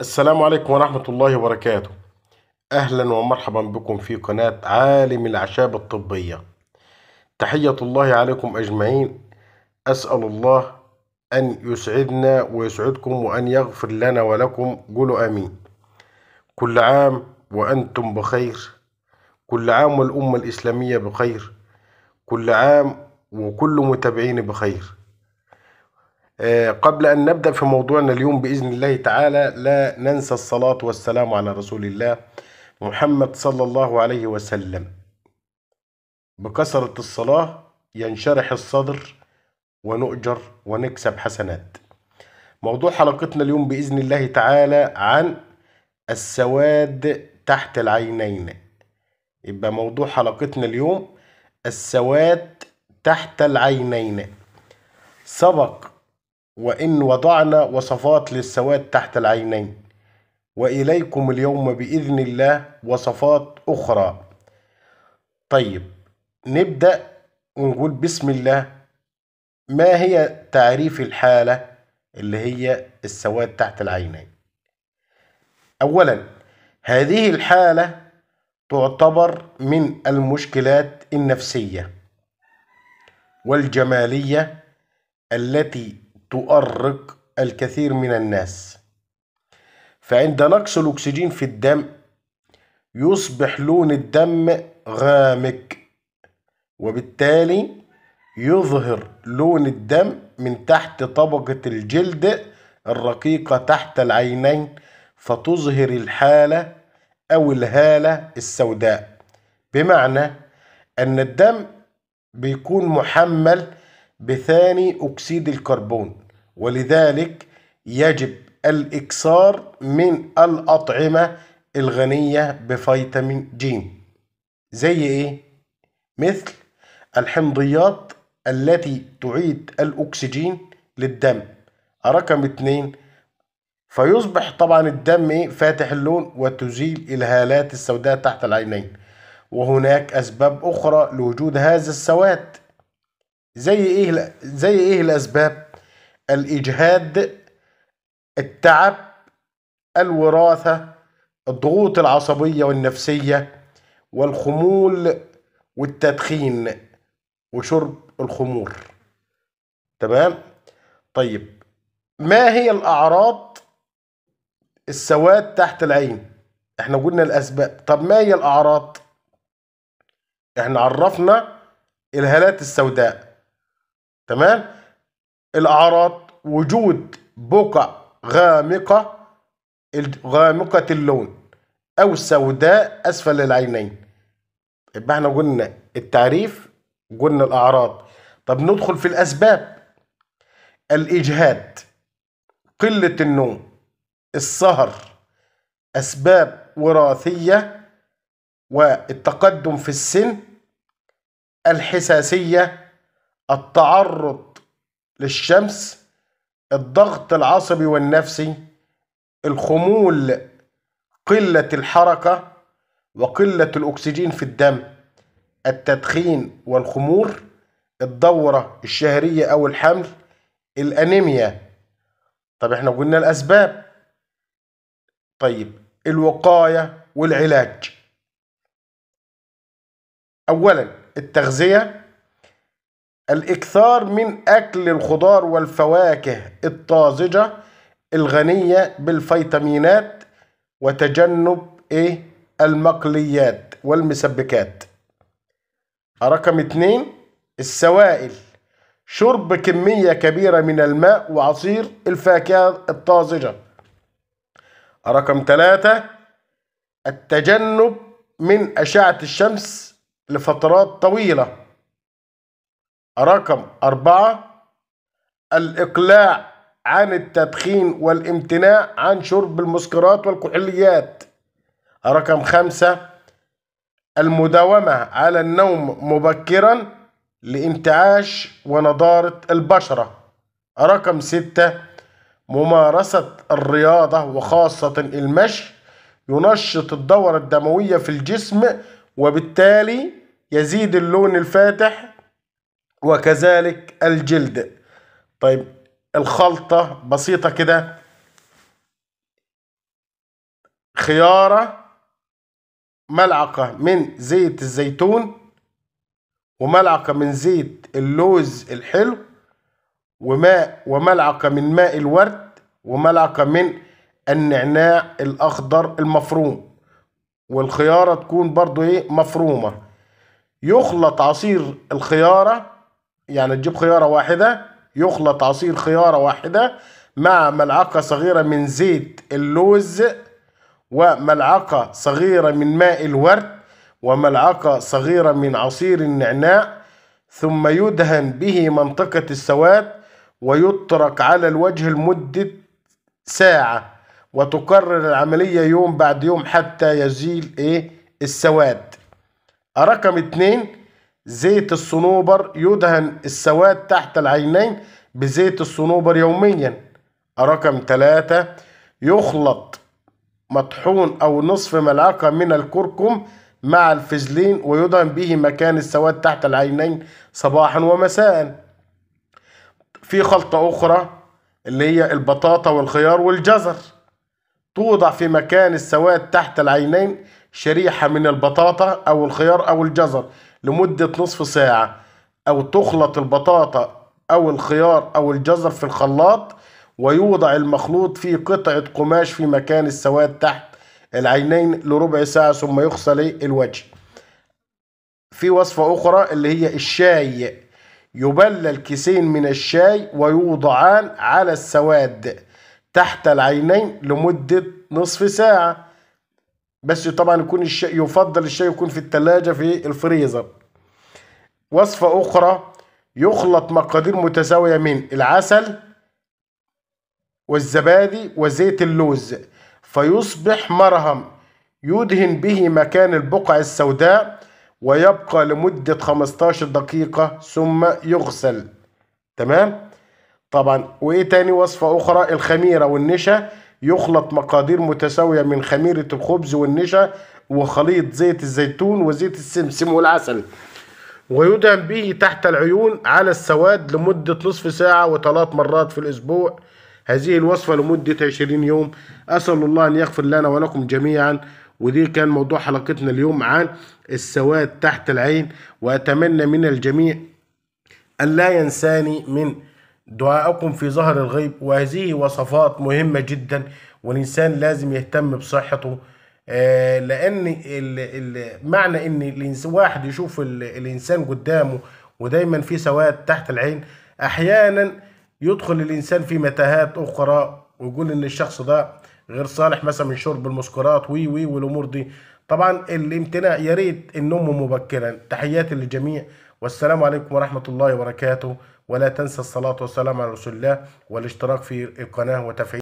السلام عليكم ورحمة الله وبركاته أهلا ومرحبا بكم في قناة عالم الأعشاب الطبية تحية الله عليكم أجمعين أسأل الله أن يسعدنا ويسعدكم وأن يغفر لنا ولكم قولوا آمين كل عام وأنتم بخير كل عام والأمة الإسلامية بخير كل عام وكل متابعين بخير آه، قبل أن نبدأ في موضوعنا اليوم بإذن الله تعالى لا ننسى الصلاة والسلام على رسول الله محمد صلى الله عليه وسلم بكثرة الصلاة ينشرح الصدر ونؤجر ونكسب حسنات موضوع حلقتنا اليوم بإذن الله تعالى عن السواد تحت العينين يبقى موضوع حلقتنا اليوم السواد تحت العينين سبق وإن وضعنا وصفات للسواد تحت العينين وإليكم اليوم بإذن الله وصفات أخرى طيب نبدأ ونقول بسم الله ما هي تعريف الحالة اللي هي السواد تحت العينين أولا هذه الحالة تعتبر من المشكلات النفسية والجمالية التي تؤرق الكثير من الناس فعند نقص الأكسجين في الدم يصبح لون الدم غامق وبالتالي يظهر لون الدم من تحت طبقة الجلد الرقيقة تحت العينين فتظهر الحالة أو الهالة السوداء بمعنى أن الدم بيكون محمل بثاني أكسيد الكربون ولذلك يجب الإكثار من الأطعمة الغنية بفيتامين ج زي إيه؟ مثل الحمضيات التي تعيد الأكسجين للدم رقم اتنين فيصبح طبعا الدم ايه فاتح اللون وتزيل الهالات السوداء تحت العينين وهناك أسباب أخرى لوجود هذا السواد زي ايه زي ايه الاسباب الاجهاد التعب الوراثه الضغوط العصبيه والنفسيه والخمول والتدخين وشرب الخمور تمام طيب ما هي الاعراض السواد تحت العين احنا قلنا الاسباب طب ما هي الاعراض احنا عرفنا الهالات السوداء تمام الأعراض وجود بقع غامقة غامقة اللون أو سوداء أسفل العينين يبقى احنا قلنا التعريف قلنا الأعراض طب ندخل في الأسباب الإجهاد قلة النوم السهر أسباب وراثية والتقدم في السن الحساسية التعرض للشمس الضغط العصبي والنفسي الخمول قلة الحركة وقلة الأكسجين في الدم التدخين والخمور الدورة الشهرية أو الحمل الأنيميا طب احنا قلنا الأسباب طيب الوقاية والعلاج أولا التغذية الإكثار من أكل الخضار والفواكه الطازجة الغنية بالفيتامينات وتجنب إيه المقليات والمسبكات رقم اتنين السوائل شرب كمية كبيرة من الماء وعصير الفاكهة الطازجة رقم ثلاثة التجنب من أشعة الشمس لفترات طويلة رقم أربعة الإقلاع عن التدخين والامتناع عن شرب المسكرات والكحوليات رقم خمسة المداومة على النوم مبكرا لانتعاش ونضارة البشرة رقم ستة ممارسة الرياضة وخاصة المشي ينشط الدورة الدموية في الجسم وبالتالي يزيد اللون الفاتح وكذلك الجلد طيب الخلطة بسيطة كده خيارة ملعقة من زيت الزيتون وملعقة من زيت اللوز الحلو وماء وملعقة من ماء الورد وملعقة من النعناع الأخضر المفروم والخيارة تكون برضو إيه مفرومة يخلط عصير الخيارة يعني تجيب خيارة واحدة يخلط عصير خيارة واحدة مع ملعقة صغيرة من زيت اللوز وملعقة صغيرة من ماء الورد وملعقة صغيرة من عصير النعناع ثم يدهن به منطقة السواد ويترك على الوجه لمدة ساعة وتكرر العملية يوم بعد يوم حتى يزيل ايه السواد رقم اتنين زيت الصنوبر يدهن السواد تحت العينين بزيت الصنوبر يوميا رقم ثلاثة يخلط مطحون أو نصف ملعقة من الكركم مع الفزلين ويدهن به مكان السواد تحت العينين صباحا ومساء في خلطة أخرى اللي هي البطاطا والخيار والجزر توضع في مكان السواد تحت العينين شريحة من البطاطا أو الخيار أو الجزر لمدة نصف ساعة أو تخلط البطاطا أو الخيار أو الجزر في الخلاط ويوضع المخلوط في قطعة قماش في مكان السواد تحت العينين لربع ساعة ثم يغسل الوجه في وصفة أخرى اللي هي الشاي يبلل كيسين من الشاي ويوضعان على السواد تحت العينين لمدة نصف ساعة بس طبعا يكون الشيء يفضل الشيء يكون في الثلاجة في الفريزر وصفة أخرى يخلط مقادير متساوية من العسل والزبادي وزيت اللوز فيصبح مرهم يدهن به مكان البقع السوداء ويبقى لمدة 15 دقيقة ثم يغسل تمام طبعا وايه تاني وصفة اخرى الخميرة والنشا يخلط مقادير متساوية من خميرة الخبز والنشا وخليط زيت الزيتون وزيت السمسم والعسل ويدهن به تحت العيون على السواد لمدة نصف ساعة وثلاث مرات في الأسبوع هذه الوصفة لمدة 20 يوم أسأل الله أن يغفر لنا ولكم جميعا ودي كان موضوع حلقتنا اليوم عن السواد تحت العين وأتمنى من الجميع أن لا ينساني من دعاءكم في ظهر الغيب وهذه وصفات مهمة جدا والإنسان لازم يهتم بصحته آه، لأن معنى إن واحد يشوف الإنسان قدامه ودايما في سواد تحت العين أحيانا يدخل الإنسان في متاهات أخرى ويقول إن الشخص ده غير صالح مثلا من شرب المسكرات وي وي والأمور دي طبعا الامتناع يا ريت النوم مبكرا تحياتي للجميع والسلام عليكم ورحمة الله وبركاته ولا تنسى الصلاة والسلام على رسول الله والاشتراك في القناة وتفعيل